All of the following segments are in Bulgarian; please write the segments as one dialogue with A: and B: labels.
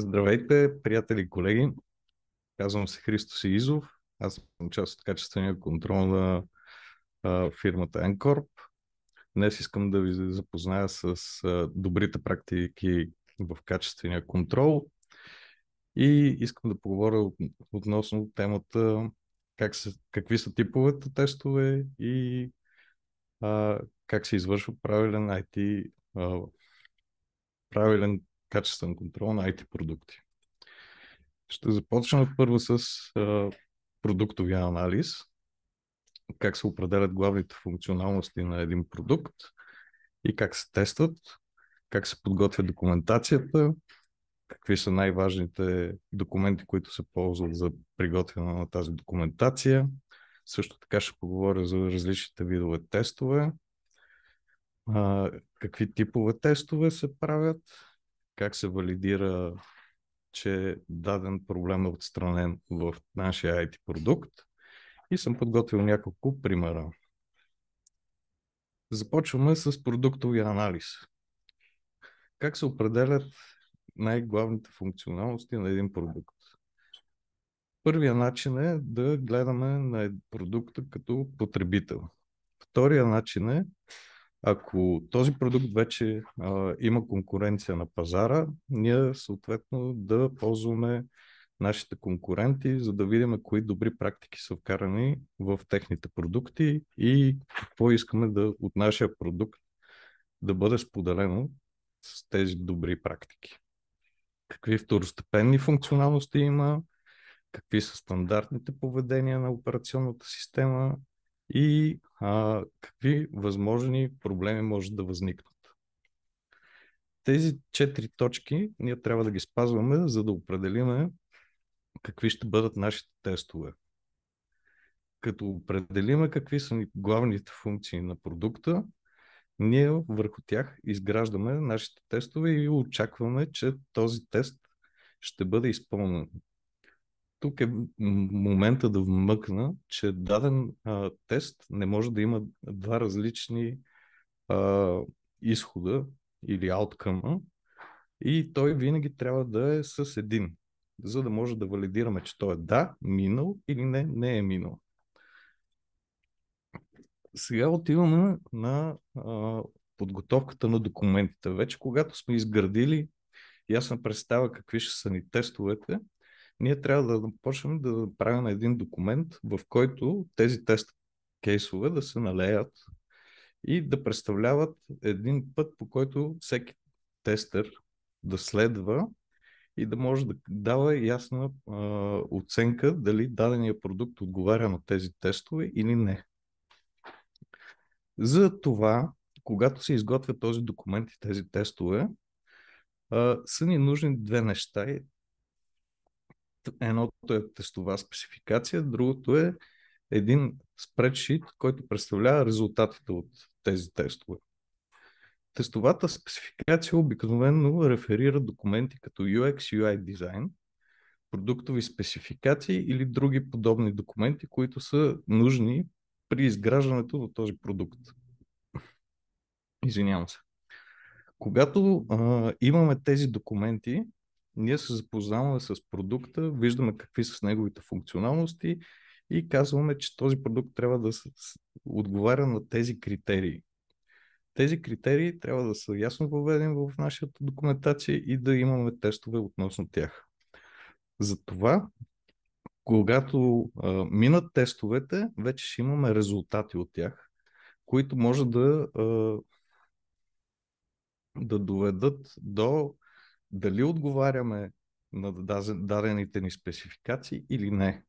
A: Здравейте, приятели и колеги. Казвам се Христо Сиизов. Аз съм част от качествения контрол на а, фирмата Encorp. Днес искам да ви запозная с а, добрите практики в качествения контрол и искам да поговоря от, относно темата как се, какви са типовете тестове и а, как се извършва правилен IT, а, правилен качествен контрол на IT продукти. Ще започна първо с а, продуктовия анализ, как се определят главните функционалности на един продукт и как се тестват, как се подготвя документацията, какви са най-важните документи, които се ползват за приготвяне на тази документация. Също така ще поговоря за различните видове тестове, а, какви типове тестове се правят, как се валидира, че даден проблем е отстранен в нашия IT продукт. И съм подготвил няколко примера. Започваме с продуктовия анализ. Как се определят най-главните функционалности на един продукт? Първия начин е да гледаме на продукта като потребител. Втория начин е ако този продукт вече а, има конкуренция на пазара, ние съответно да ползваме нашите конкуренти, за да видим кои добри практики са вкарани в техните продукти и какво искаме да от нашия продукт да бъде споделено с тези добри практики. Какви второстепенни функционалности има, какви са стандартните поведения на операционната система и а, какви възможни проблеми може да възникнат. Тези четири точки ние трябва да ги спазваме, за да определиме какви ще бъдат нашите тестове. Като определиме какви са главните функции на продукта, ние върху тях изграждаме нашите тестове и очакваме, че този тест ще бъде изпълнен тук е момента да вмъкна, че даден а, тест не може да има два различни а, изхода или ауткъма и той винаги трябва да е с един, за да може да валидираме, че той е да, минал или не, не е минал. Сега отиваме на а, подготовката на документите. Вече когато сме изградили ясна представа какви ще са ни тестовете, ние трябва да почнем да правим един документ, в който тези тест кейсове да се налеят и да представляват един път, по който всеки тестер да следва и да може да дава ясна а, оценка дали дадения продукт отговаря на тези тестове или не. За това, когато се изготвя този документ и тези тестове, а, са ни нужни две неща едното е тестова спецификация, другото е един спредшит, който представлява резултатите от тези тестове. Тестовата спецификация обикновено реферира документи като UX, UI дизайн, продуктови спецификации или други подобни документи, които са нужни при изграждането на този продукт. Извинявам се. Когато а, имаме тези документи, ние се запознаваме с продукта, виждаме какви са с неговите функционалности и казваме, че този продукт трябва да отговаря на тези критерии. Тези критерии трябва да са ясно въведени в нашата документация и да имаме тестове относно тях. Затова, когато а, минат тестовете, вече ще имаме резултати от тях, които може да, а, да доведат до дали отговаряме на дадените ни спецификации или не.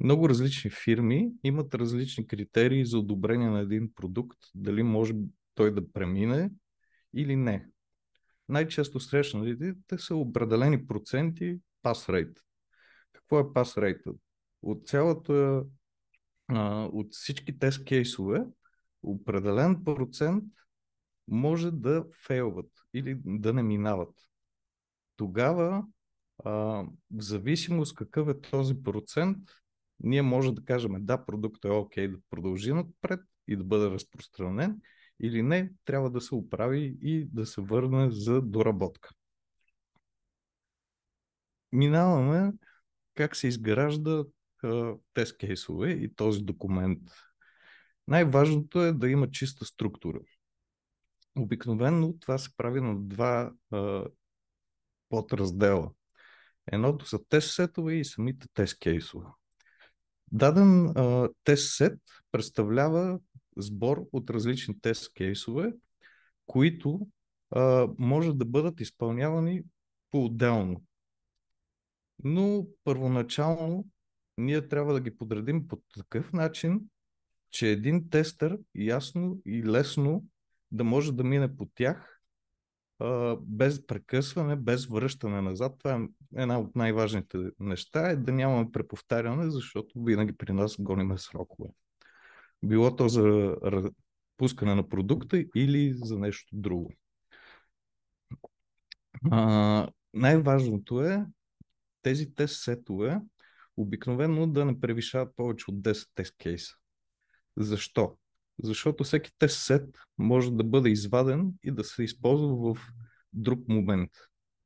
A: Много различни фирми имат различни критерии за одобрение на един продукт, дали може той да премине или не. Най-често срещнатите са определени проценти пас рейт. Какво е пас рейта? От цялата, от всички тест кейсове, определен процент може да фейлват или да не минават тогава а, в зависимост какъв е този процент, ние може да кажем да, продукта е окей да продължи напред и да бъде разпространен или не, трябва да се оправи и да се върне за доработка. Минаваме как се изгражда тест кейсове и този документ. Най-важното е да има чиста структура. Обикновено това се прави на два а, под раздела. Едното са тест сетове и самите тест кейсове. Даден тест сет представлява сбор от различни тест кейсове, които а, може да бъдат изпълнявани по-отделно. Но първоначално ние трябва да ги подредим по такъв начин, че един тестър ясно и лесно да може да мине по тях без прекъсване, без връщане назад. Това е една от най-важните неща е да нямаме преповтаряне, защото винаги при нас гониме срокове. Било то за пускане на продукта или за нещо друго. А, най-важното е тези тест сетове обикновено да не превишават повече от 10 тест кейса. Защо? защото всеки тест сет може да бъде изваден и да се използва в друг момент.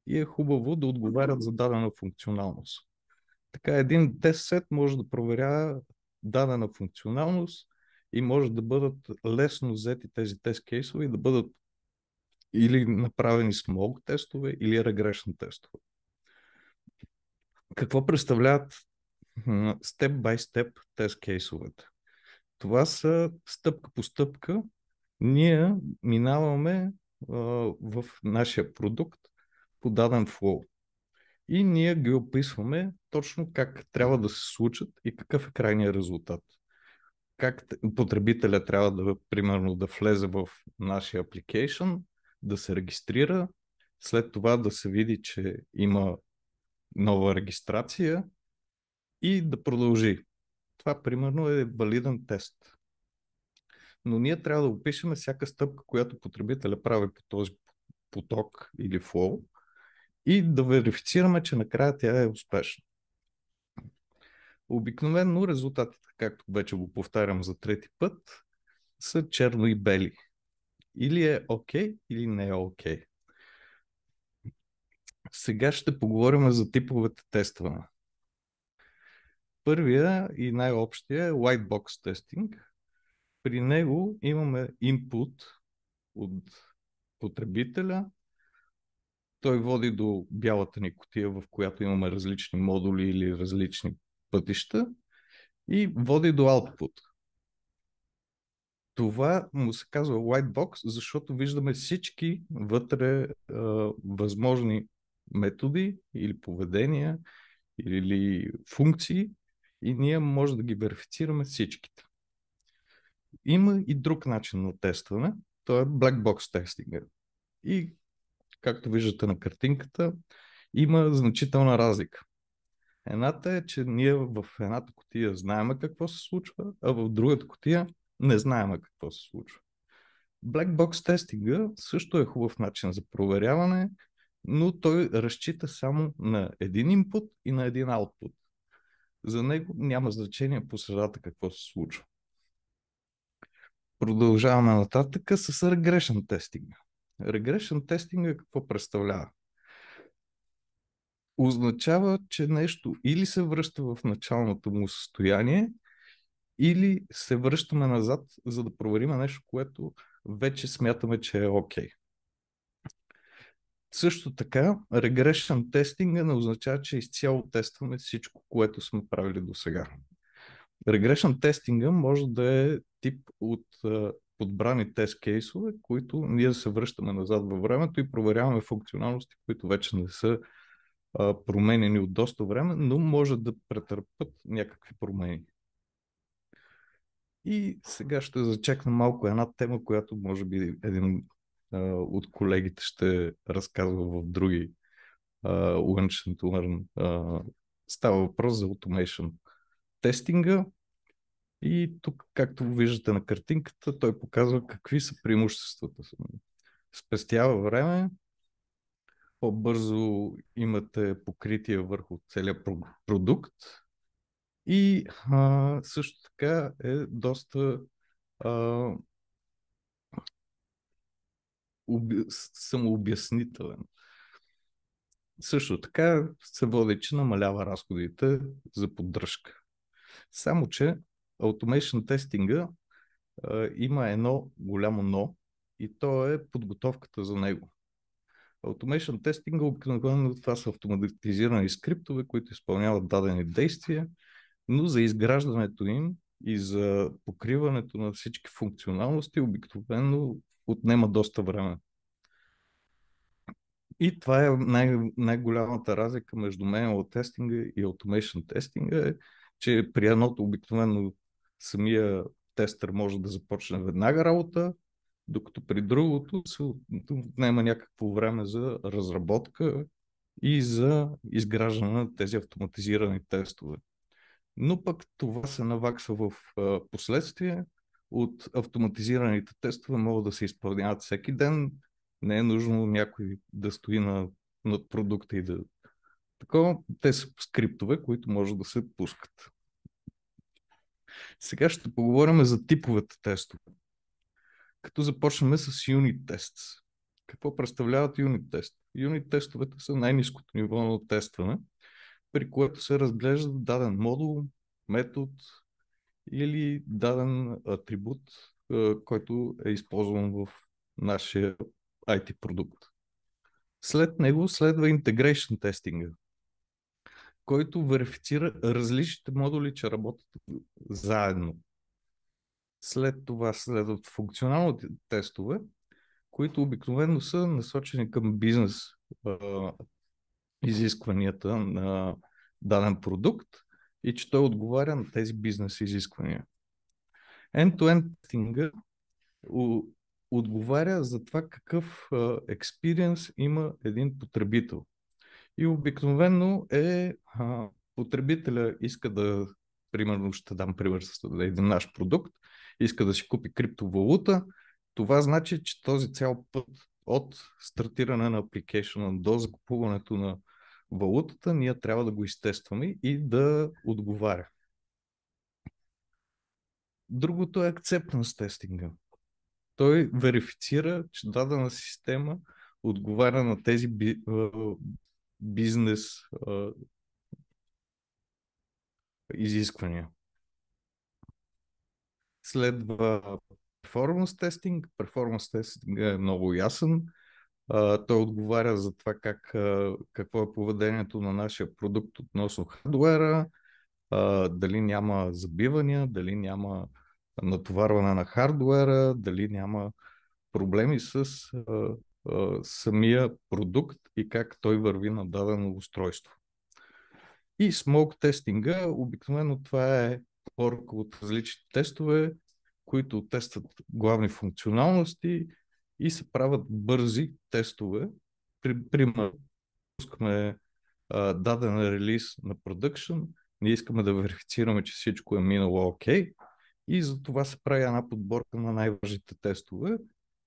A: И е хубаво да отговарят за дадена функционалност. Така един тест сет може да проверява дадена функционалност и може да бъдат лесно взети тези тест кейсове и да бъдат или направени с много тестове, или регрешни тестове. Какво представляват степ бай степ тест кейсовете? Това са стъпка по стъпка. Ние минаваме а, в нашия продукт по даден флоу. И ние ги описваме точно как трябва да се случат и какъв е крайният резултат. Как потребителя трябва да, примерно, да влезе в нашия application, да се регистрира, след това да се види, че има нова регистрация и да продължи. Това примерно е валиден тест. Но ние трябва да опишем всяка стъпка, която потребителя прави по този поток или флоу и да верифицираме, че накрая тя е успешна. Обикновено резултатите, както вече го повтарям за трети път, са черно и бели. Или е окей, okay, или не е окей. Okay. Сега ще поговорим за типовете тестване. Първия и най-общия е white box testing. При него имаме input от потребителя. Той води до бялата ни котия, в която имаме различни модули или различни пътища и води до output. Това му се казва white box, защото виждаме всички вътре е, възможни методи или поведения или функции, и ние може да ги верифицираме всичките. Има и друг начин на тестване. То е black box тестинга. И както виждате на картинката, има значителна разлика. Едната е, че ние в едната котия знаем какво се случва, а в другата котия не знаем какво се случва. Black box тестинга също е хубав начин за проверяване, но той разчита само на един input и на един output. За него няма значение по средата какво се случва. Продължаваме нататък с регрешен тестинг. Регрешен тестинг е какво представлява? Означава, че нещо или се връща в началното му състояние, или се връщаме назад, за да проверим нещо, което вече смятаме, че е окей. Okay. Също така, регрешен тестинга не означава, че изцяло тестваме всичко, което сме правили до сега. Регрешен тестинга може да е тип от подбрани тест кейсове, които ние се връщаме назад във времето и проверяваме функционалности, които вече не са променени от доста време, но може да претърпят някакви промени. И сега ще зачекна малко една тема, която може би е един от колегите ще разказва в други Lunch and Learn. Става въпрос за automation тестинга и тук, както виждате на картинката, той показва какви са преимуществата. Спестява време, по-бързо имате покритие върху целият продукт и а, също така е доста а, оби... самообяснителен. Също така се води, че намалява разходите за поддръжка. Само, че automation тестинга има едно голямо но и то е подготовката за него. Automation тестинга обикновено това са автоматизирани скриптове, които изпълняват дадени действия, но за изграждането им и за покриването на всички функционалности обикновено отнема доста време. И това е най- най-голямата разлика между manual тестинга и automation тестинга, е, че при едното обикновено самия тестър може да започне веднага работа, докато при другото се отнема някакво време за разработка и за изграждане на тези автоматизирани тестове. Но пък това се наваксва в последствие, от автоматизираните тестове могат да се изпълняват всеки ден. Не е нужно някой да стои на, над продукта и да... Такова, те са скриптове, които може да се пускат. Сега ще поговорим за типовете тестове. Като започнем с unit tests. Какво представляват unit тест? Unit тестовете са най-низкото ниво на тестване, при което се разглежда даден модул, метод, или даден атрибут, който е използван в нашия IT продукт. След него следва integration тестинга, който верифицира различните модули, че работят заедно. След това следват функционалните тестове, които обикновено са насочени към бизнес изискванията на даден продукт и че той отговаря на тези бизнес изисквания. End-to-end отговаря за това какъв експириенс има един потребител. И обикновено е а, потребителя иска да, примерно ще дам пример с един наш продукт, иска да си купи криптовалута, това значи, че този цял път от стартиране на апликейшена до закупуването на валутата, ние трябва да го изтестваме и да отговаря. Другото е acceptance тестинга. Той верифицира, че дадена система отговаря на тези бизнес изисквания. Следва перформанс тестинг. Перформанс тестинг е много ясен а, той отговаря за това как, а, какво е поведението на нашия продукт относно хардуера, а, дали няма забивания, дали няма натоварване на хардуера, дали няма проблеми с а, а, самия продукт и как той върви на дадено устройство. И смок тестинга, обикновено това е хорка от различни тестове, които тестват главни функционалности, и се правят бързи тестове. примерно, пускаме а, даден релиз на продъкшн, ние искаме да верифицираме, че всичко е минало окей okay, и за това се прави една подборка на най-важните тестове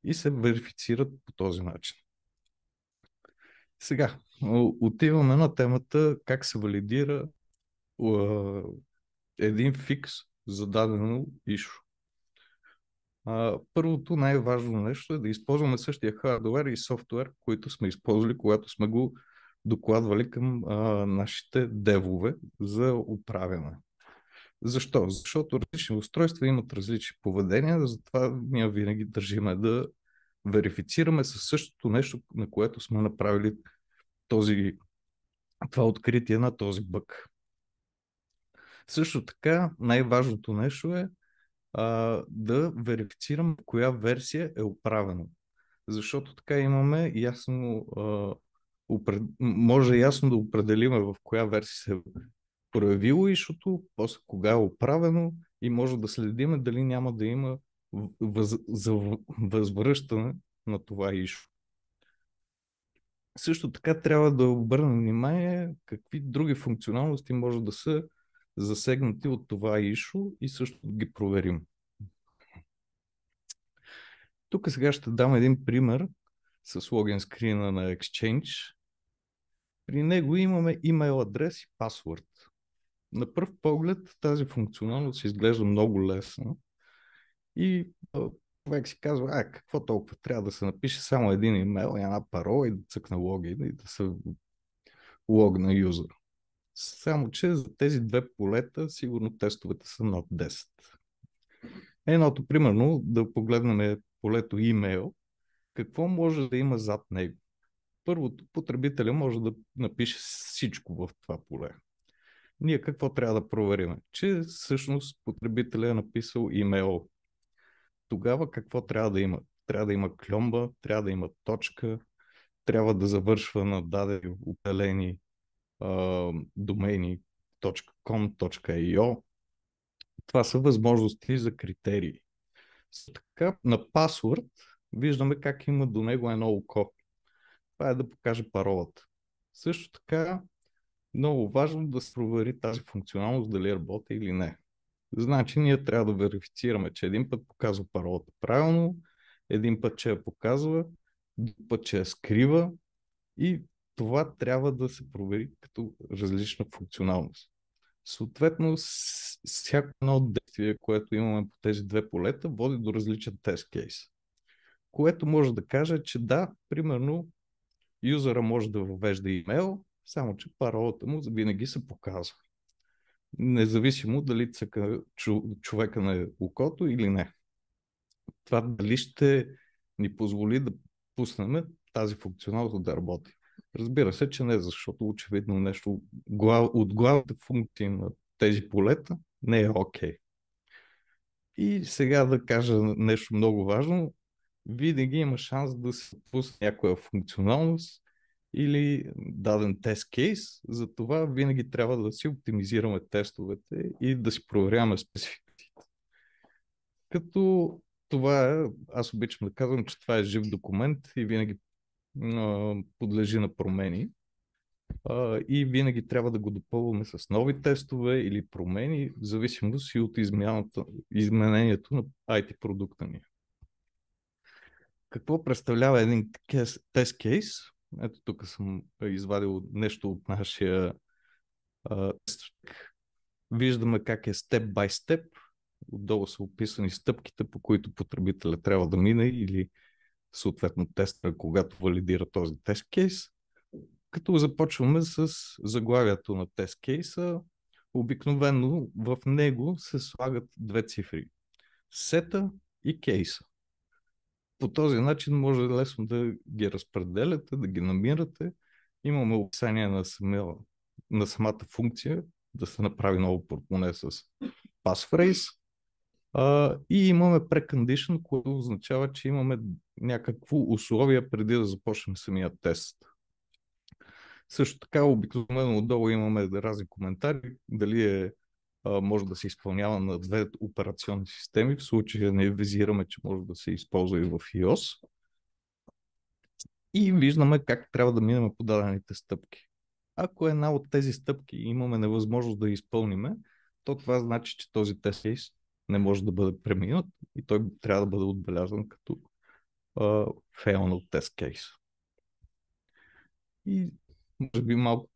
A: и се верифицират по този начин. Сега, отиваме на темата как се валидира е, един фикс за дадено ишо. А, първото най-важно нещо е да използваме същия хардвер и софтуер, които сме използвали, когато сме го докладвали към а, нашите девове за управяне. Защо? Защото различни устройства имат различни поведения, затова ние винаги държиме да верифицираме със същото нещо, на което сме направили този, това откритие на този бък. Също така, най-важното нещо е а, да верифицирам коя версия е оправена. Защото така имаме ясно, а, упред... може ясно да определим в коя версия се е проявило ишото, после кога е оправено и може да следиме дали няма да има въз... за възвръщане на това ишо. Също така трябва да обърнем внимание какви други функционалности може да са засегнати от това ишо и също ги проверим. Тук сега ще дам един пример с логин скрина на Exchange. При него имаме имейл адрес и пасворд. На пръв поглед тази функционалност изглежда много лесна и човек си казва, а какво толкова, трябва да се напише само един имейл и една парола и да цъкна логин и да се логна юзър. Само, че за тези две полета сигурно тестовете са над 10. Едното, примерно, да погледнем полето имейл, какво може да има зад него? Първото, потребителя може да напише всичко в това поле. Ние какво трябва да проверим? Че всъщност потребителя е написал имейл. Тогава какво трябва да има? Трябва да има клюмба, трябва да има точка, трябва да завършва на дадени определени domaini.com.io. Това са възможности за критерии. така, на пасворд виждаме как има до него едно око. Това е да покаже паролата. Също така, много важно да се провери тази функционалност дали работи или не. Значи ние трябва да верифицираме, че един път показва паролата правилно, един път, че я показва, друг път, че я скрива и това трябва да се провери като различна функционалност. Съответно, всяко едно от действие, което имаме по тези две полета, води до различен тест кейс. Което може да каже, че да, примерно, юзера може да въвежда имейл, само че паролата му винаги се показва. Независимо дали цъка човека на окото или не. Това дали ще ни позволи да пуснем тази функционалност да работи. Разбира се, че не, защото очевидно нещо глав, от главните функции на тези полета не е окей. Okay. И сега да кажа нещо много важно. Винаги има шанс да се пусне някоя функционалност или даден тест кейс. Затова винаги трябва да си оптимизираме тестовете и да си проверяваме спецификите. Като това е, аз обичам да казвам, че това е жив документ и винаги подлежи на промени и винаги трябва да го допълваме с нови тестове или промени, в зависимост и от изменението на IT продукта ни. Какво представлява един тест кейс? Ето тук съм извадил нещо от нашия тест. Виждаме как е степ бай степ. Отдолу са описани стъпките, по които потребителя трябва да мине или съответно теста, когато валидира този тест кейс. Като започваме с заглавието на тест кейса, обикновено в него се слагат две цифри. Сета и кейса. По този начин може лесно да ги разпределяте, да ги намирате. Имаме описание на, самия, на самата функция, да се направи ново портмоне с пасфрейс, а, и имаме precondition, което означава, че имаме някакво условие преди да започнем самия тест. Също така обикновено отдолу имаме разни коментари, дали е, а, може да се изпълнява на две операционни системи, в случая не визираме, че може да се използва и в iOS. И виждаме как трябва да минем по дадените стъпки. Ако една от тези стъпки имаме невъзможност да я изпълниме, то това значи, че този тест не може да бъде преминат и той трябва да бъде отбелязан като failed тест кейс. И може би малко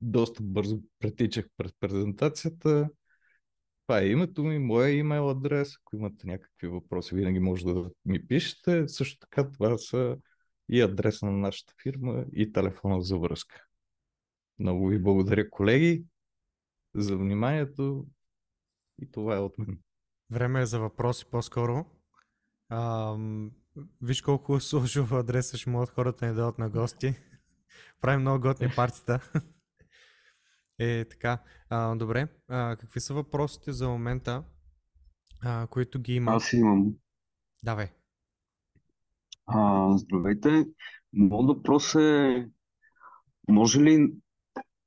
A: доста бързо претичах през презентацията. Това е името ми, моя имейл адрес. Ако имате някакви въпроси, винаги може да ми пишете. Също така това са и адреса на нашата фирма и телефона за връзка. Много ви благодаря, колеги, за вниманието и това е от мен.
B: Време е за въпроси по-скоро. А, виж колко в адреса ще могат хората ни дадат на гости. Правим много готни партита. е, така. А, добре. А, какви са въпросите за момента, а, които ги има? Аз имам. Давай.
A: А, здравейте. Моят въпрос е може ли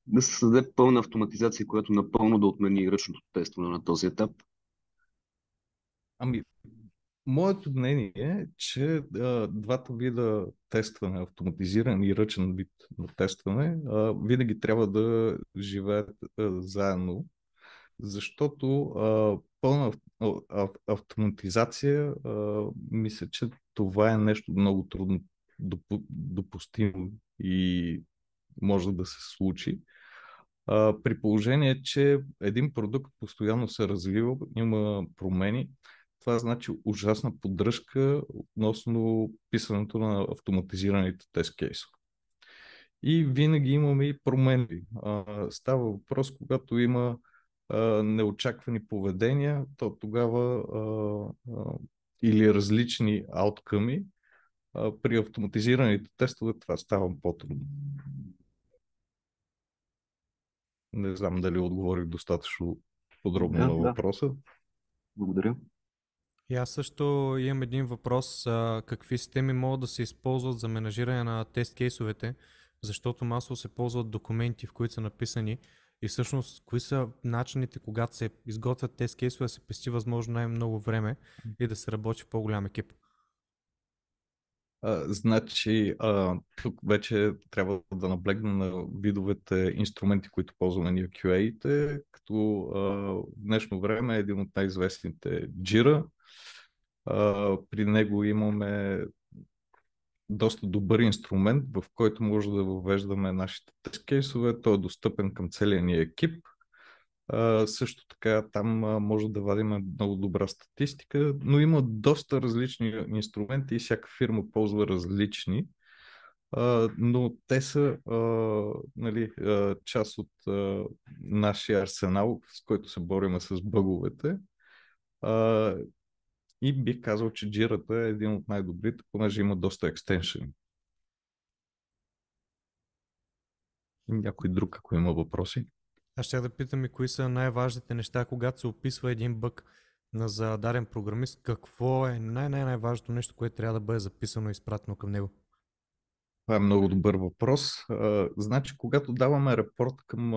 A: да се създаде пълна автоматизация, която напълно да отмени ръчното тестване на този етап? Ами, моето мнение е, че а, двата вида тестване, автоматизиран и ръчен вид на тестване, а, винаги трябва да живеят а, заедно, защото а, пълна ав, автоматизация, а, мисля, че това е нещо много трудно допустимо и може да се случи. А, при положение, че един продукт постоянно се развива, има промени, това значи ужасна поддръжка относно писането на автоматизираните тест кейсове. И винаги имаме и променли. Става въпрос, когато има неочаквани поведения, то тогава или различни ауткъми, при автоматизираните тестове това става по-трудно. Не знам дали отговорих достатъчно подробно да, на въпроса. Да. Благодаря.
B: И аз също имам един въпрос. А, какви системи могат да се използват за менажиране на тест кейсовете? Защото масово се ползват документи, в които са написани. И всъщност, кои са начините, когато се изготвят тест кейсове, да се пести възможно най-много време и да се работи в по-голям екип?
A: А, значи, а, тук вече трябва да наблегна на видовете инструменти, които ползваме ние qa ите като а, в днешно време е един от най-известните Jira, а, при него имаме доста добър инструмент, в който може да въвеждаме нашите тест кейсове. Той е достъпен към целия ни екип. А, също така там а, може да вадим много добра статистика, но има доста различни инструменти и всяка фирма ползва различни, Uh, но те са нали, част от нашия арсенал, с който се бориме с бъговете. И бих казал, че джирата е един от най-добрите, понеже има доста екстеншени. Някой друг, ако има въпроси.
B: Аз ще да питам и кои са най-важните неща, когато се описва един бък на зададен програмист, какво е най-най-най-важното нещо, което трябва да бъде записано и изпратено към него?
A: Това е много добър въпрос. Значи, когато даваме репорт към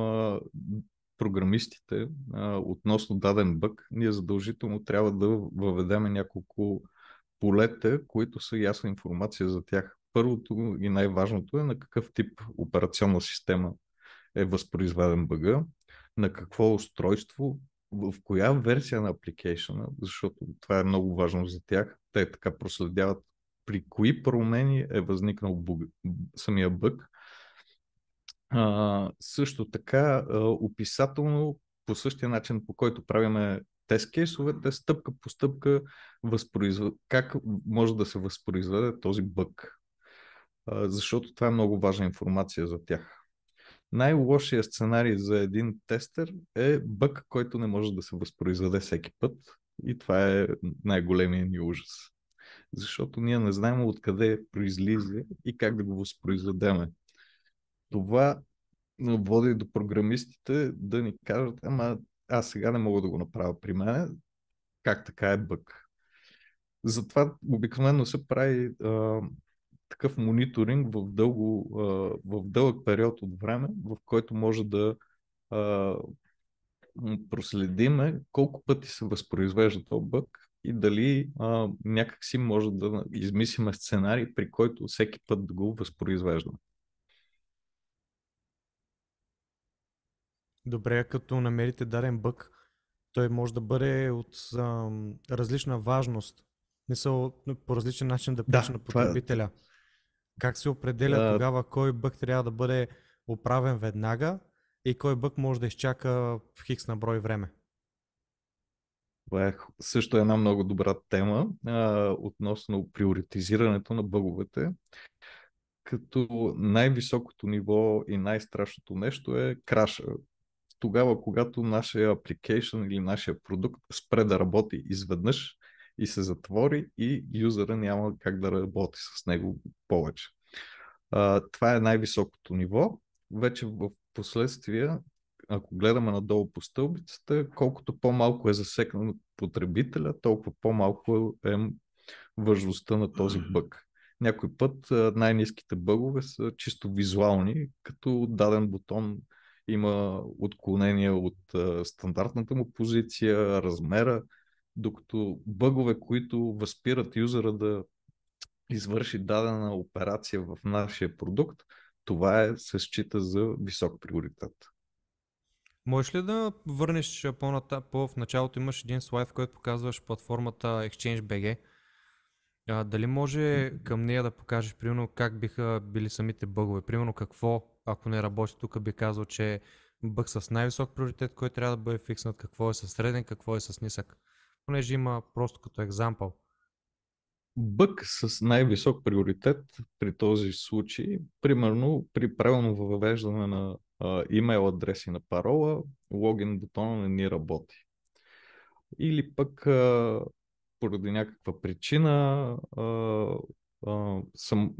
A: програмистите а, относно даден бък, ние задължително трябва да въведеме няколко полета, които са ясна информация за тях. Първото и най-важното е на какъв тип операционна система е възпроизведен бъга, на какво устройство, в коя версия на апликейшена, защото това е много важно за тях. Те така проследяват при кои промени е възникнал бъг, самия бъг а, също така, а, описателно, по същия начин, по който правиме тест кейсовете, стъпка по стъпка възпроизв... как може да се възпроизведе този бък. А, защото това е много важна информация за тях. Най-лошия сценарий за един тестер е бък, който не може да се възпроизведе всеки път. И това е най-големия ни ужас. Защото ние не знаем откъде произлиза и как да го възпроизведеме това води до програмистите да ни кажат, ама аз сега не мога да го направя при мен, как така е бък. Затова обикновено се прави а, такъв мониторинг в, дълго, а, в дълъг период от време, в който може да а, проследиме колко пъти се възпроизвежда този бък и дали а, някакси може да измислиме сценарий, при който всеки път да го възпроизвеждаме.
B: Добре, като намерите даден бък, той може да бъде от а, различна важност. Мисъл, по различен начин да пише да, на е потребителя. Е... Как се определя а... тогава кой бък трябва да бъде оправен веднага и кой бък може да изчака в хикс на брой време?
A: Това е също е една много добра тема а, относно приоритизирането на бъговете. Като най-високото ниво и най-страшното нещо е краша, тогава, когато нашия application или нашия продукт спре да работи изведнъж и се затвори и юзера няма как да работи с него повече. А, това е най-високото ниво. Вече в последствие, ако гледаме надолу по стълбицата, колкото по-малко е засекнат потребителя, толкова по-малко е важността на този бък. Някой път най-низките бъгове са чисто визуални, като даден бутон има отклонения от стандартната му позиция, размера, докато бъгове, които възпират юзера да извърши дадена операция в нашия продукт, това е, се счита за висок приоритет.
B: Можеш ли да върнеш по-ната, в началото имаш един слайд, в който показваш платформата ExchangeBG, а, дали може към нея да покажеш, примерно, как биха били самите бъгове? Примерно, какво, ако не работи тук, би казал, че бъг с най-висок приоритет, който трябва да бъде фикснат, какво е с среден, какво е с нисък. Понеже има просто като екзампъл.
A: Бък с най-висок приоритет при този случай, примерно при правилно въвеждане на а, имейл адреси на парола, логин бутона не ни работи. Или пък а, поради някаква причина а, а, сам,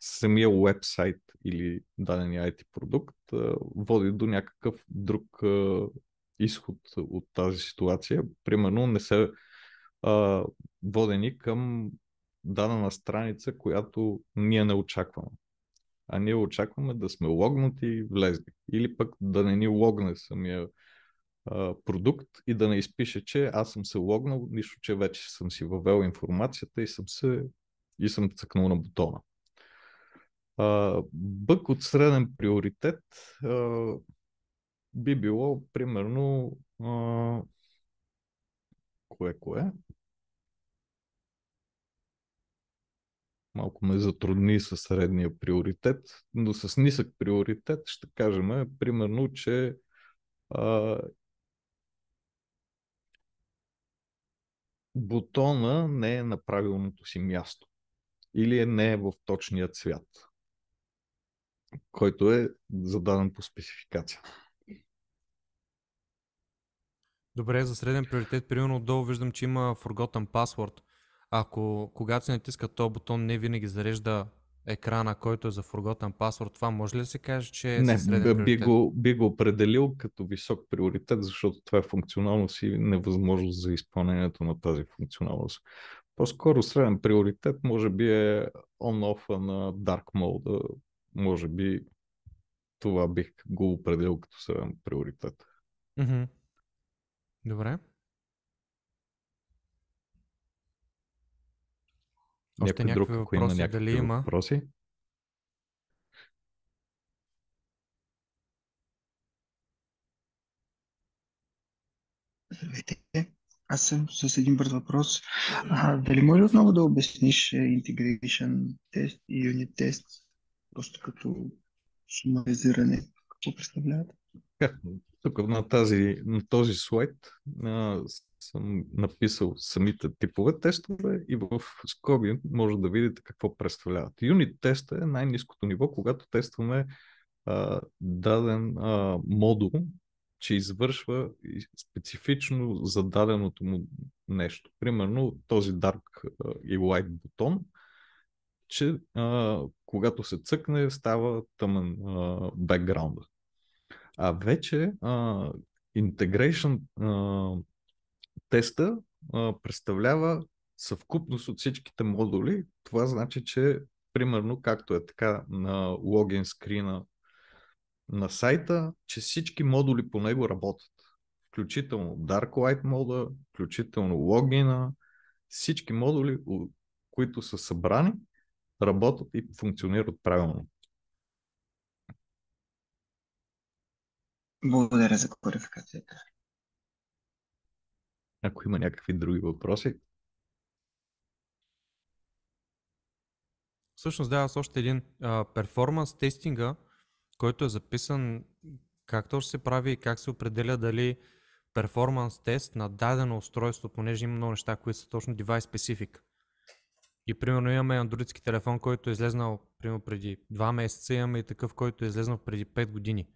A: самия уебсайт или дадения IT продукт а, води до някакъв друг а, изход от тази ситуация. Примерно не са а, водени към дадена страница, която ние не очакваме. А ние очакваме да сме логнати и влезли. Или пък да не ни логне самия продукт и да не изпише, че аз съм се логнал, нищо, че вече съм си въвел информацията и съм се и съм цъкнал на бутона. Бък от среден приоритет би било примерно кое-кое. Малко ме затрудни с средния приоритет, но с нисък приоритет ще кажем примерно, че бутона не е на правилното си място или е не е в точния цвят, който е зададен по спецификация.
B: Добре, за среден приоритет, примерно отдолу виждам, че има Forgotten Password. Ако когато се натиска този бутон, не винаги зарежда екрана, който е за Forgotten Password, това може ли да се каже, че е Не, среден би го, би
A: го определил като висок приоритет, защото това е функционалност и невъзможност за изпълнението на тази функционалност. По-скоро среден приоритет може би е on-off на Dark Mode. Може би това бих го определил като среден приоритет.
B: Mm-hmm. Добре.
A: Още някакви друг, въпроси, има някакви дали има? Въпроси?
B: Здравейте. Аз съм с един бърз въпрос. А, дали може отново да обясниш е, integration тест и unit тест, просто като сумаризиране, какво представляват?
A: Тук на, тази, на този слайд съм написал самите типове тестове и в скоби може да видите какво представляват. Юнит теста е най-низкото ниво, когато тестваме а, даден а, модул, че извършва специфично за даденото му нещо. Примерно този Dark и Light бутон, че а, когато се цъкне става тъмен бекграунда. А вече а, integration а, теста а, представлява съвкупност от всичките модули. Това значи, че примерно както е така на логин скрина на сайта, че всички модули по него работят. Включително Dark Light мода, включително логина, всички модули, които са събрани, работят и функционират правилно. Благодаря за квалификацията. Ако има някакви други въпроси.
B: Всъщност, да, аз още един. Перформанс тестинга, който е записан как ще се прави и как се определя дали перформанс тест на дадено устройство, понеже има много неща, които са точно девайс специфик. И примерно имаме андроидски телефон, който е излезнал примерно, преди 2 месеца, имаме и такъв, който е излезнал преди 5 години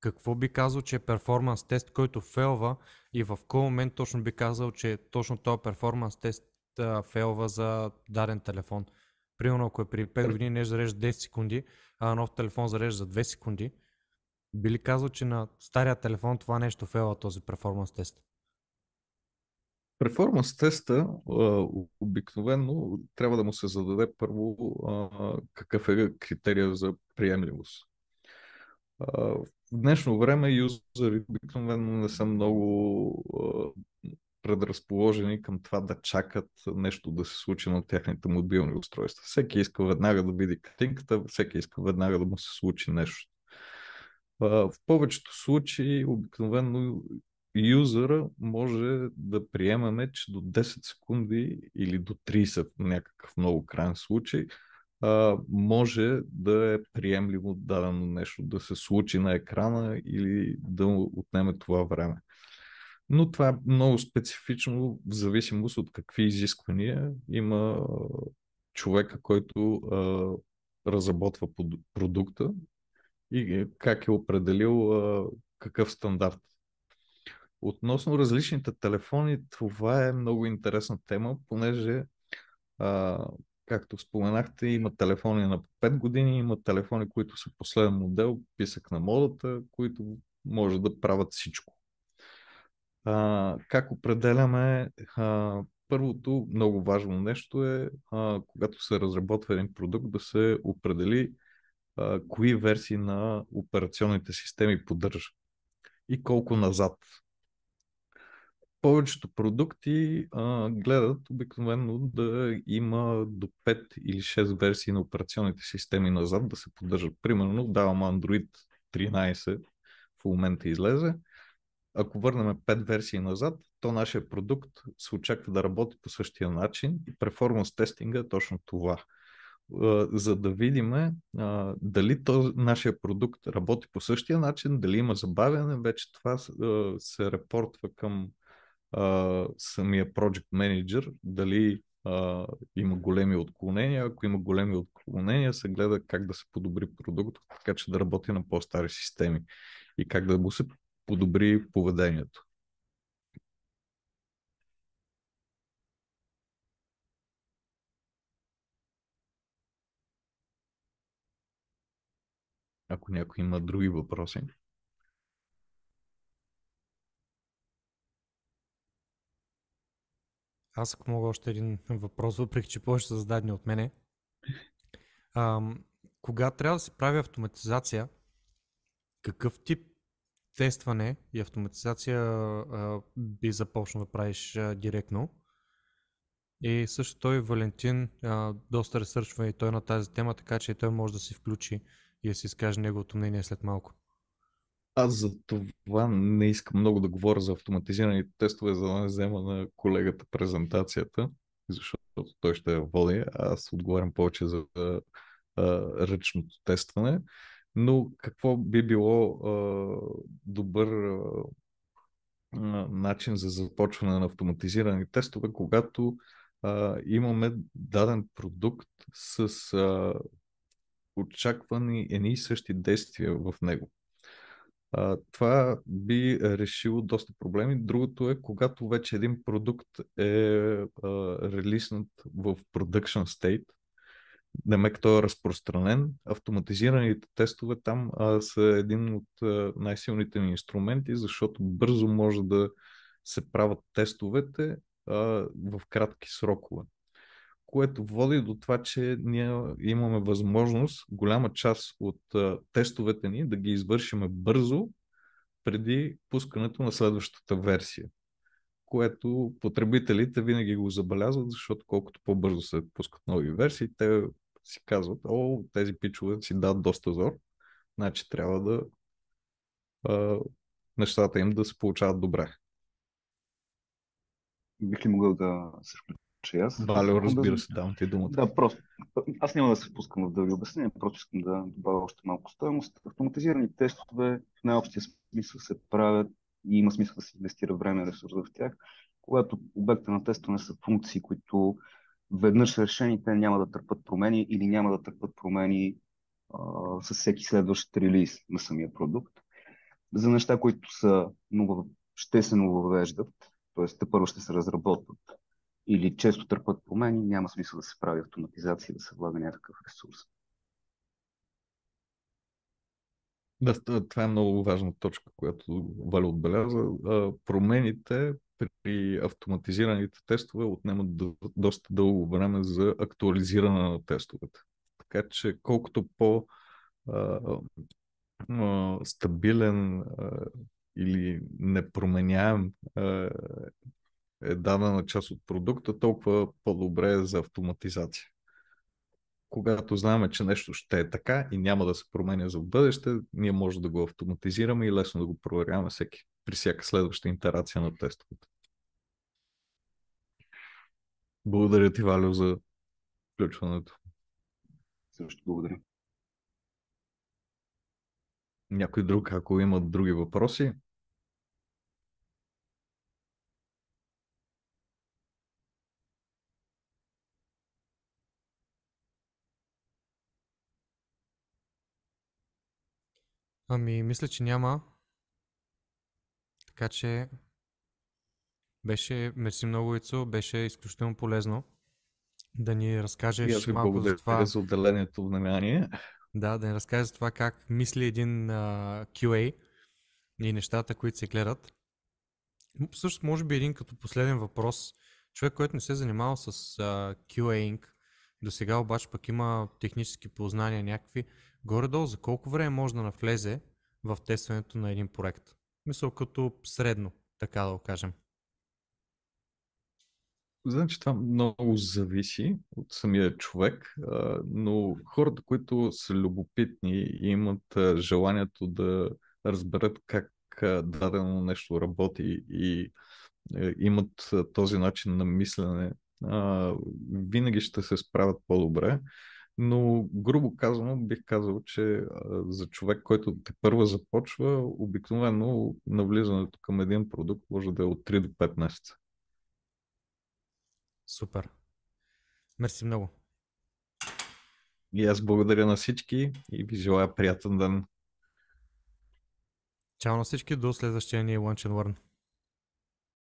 B: какво би казал, че е перформанс тест, който фейлва и в кой момент точно би казал, че точно този е перформанс тест фейлва за даден телефон. Примерно, ако е при 5 е. години не зарежда 10 секунди, а нов телефон зарежда за 2 секунди, би ли казал, че на стария телефон това нещо фейлва този перформанс тест?
A: Перформанс теста обикновено трябва да му се зададе първо какъв е критерия за приемливост. в в днешно време юзери обикновено не са много а, предразположени към това да чакат нещо да се случи на техните мобилни устройства. Всеки иска веднага да види картинката, всеки иска веднага да му се случи нещо. А, в повечето случаи обикновено юзера може да приемаме, че до 10 секунди или до 30 в някакъв много крайен случай – а, може да е приемливо дадено нещо да се случи на екрана или да отнеме това време. Но това е много специфично в зависимост от какви изисквания има човека, който а, разработва продукта и как е определил а, какъв стандарт. Относно различните телефони, това е много интересна тема, понеже а, както споменахте, има телефони на 5 години, има телефони, които са последен модел, писък на модата, които може да правят всичко. А, как определяме? А, първото много важно нещо е, а, когато се разработва един продукт, да се определи а, кои версии на операционните системи поддържа и колко назад повечето продукти а, гледат обикновено да има до 5 или 6 версии на операционните системи назад да се поддържат. Примерно давам Android 13, в момента излезе. Ако върнем 5 версии назад, то нашия продукт се очаква да работи по същия начин и перформанс тестинга е точно това. За да видим дали този, нашия продукт работи по същия начин, дали има забавяне, вече това се репортва към а, самия project manager, дали а, има големи отклонения. Ако има големи отклонения, се гледа как да се подобри продукт, така че да работи на по-стари системи и как да му се подобри поведението. Ако някой има други въпроси.
B: Аз ако мога още един въпрос, въпреки че повече са зададени от мене. А, кога трябва да се прави автоматизация, какъв тип тестване и автоматизация а, би започнал да правиш а, директно? И също той Валентин а, доста ресърчва и той на тази тема, така че той може да се включи и да си изкаже неговото мнение след малко.
A: Аз за това не искам много да говоря за автоматизираните тестове, за да не взема на колегата презентацията, защото той ще я води. Аз отговарям повече за а, ръчното тестване. Но какво би било а, добър а, начин за започване на автоматизирани тестове, когато а, имаме даден продукт с а, очаквани едни и същи действия в него а, това би е, решило доста проблеми. Другото е, когато вече един продукт е а, релиснат в production state, Демек той е разпространен. Автоматизираните тестове там а, са един от а, най-силните ни инструменти, защото бързо може да се правят тестовете а, в кратки срокове което води до това, че ние имаме възможност голяма част от тестовете ни да ги извършим бързо преди пускането на следващата версия, което потребителите винаги го забелязват, защото колкото по-бързо се пускат нови версии, те си казват, о, тези пичове си дадат доста зор, значи трябва да а, нещата им да се получават добре. Бих ли могъл да се че аз... Вале, разбира да... се, давам ти думата. Да, просто. Аз няма да се впускам в дълги обяснения, просто искам да добавя още малко стоеност. Автоматизирани тестове в най-общия смисъл се правят и има смисъл да се инвестира време и ресурс в тях, когато обекта на тестване са функции, които веднъж решените няма да търпат промени или няма да търпат промени а, с всеки следващ релиз на самия продукт. За неща, които са много, ще се нововеждат, т.е. те първо ще се разработват или често търпат промени, няма смисъл да се прави автоматизация, да се влага някакъв ресурс. Да, това е много важна точка, която Валя отбеляза. Промените при автоматизираните тестове отнемат доста дълго време за актуализиране на тестовете. Така че колкото по стабилен или непроменяем е дадена част от продукта, толкова по-добре е за автоматизация. Когато знаем, че нещо ще е така и няма да се променя за бъдеще, ние може да го автоматизираме и лесно да го проверяваме всеки, при всяка следваща интерация на тестовете. Благодаря ти, Валю, за включването. Също благодаря. Някой друг, ако имат други въпроси,
B: Ами, мисля, че няма. Така че беше, мерси много Ицо, беше изключително полезно да ни разкажеш Я малко за това. за отделението внимание. Да, да ни разкажеш за това как мисли един а, QA и нещата, които се гледат. Също може би един като последен въпрос. Човек, който не се е занимавал с а, qa инг до сега обаче пък има технически познания някакви. Горе-долу за колко време може да навлезе в тестването на един проект? Мисъл като средно, така да го кажем.
A: Значи това много зависи от самия човек, но хората, които са любопитни и имат желанието да разберат как дадено нещо работи и е, имат този начин на мислене а, винаги ще се справят по-добре. Но, грубо казано, бих казал, че за човек, който те първа започва, обикновено навлизането към един продукт може да е от 3 до 5 месеца. Супер. Мерси много. И аз благодаря на всички и ви желая приятен ден.
B: Чао на всички, до следващия ни Lunch and Learn.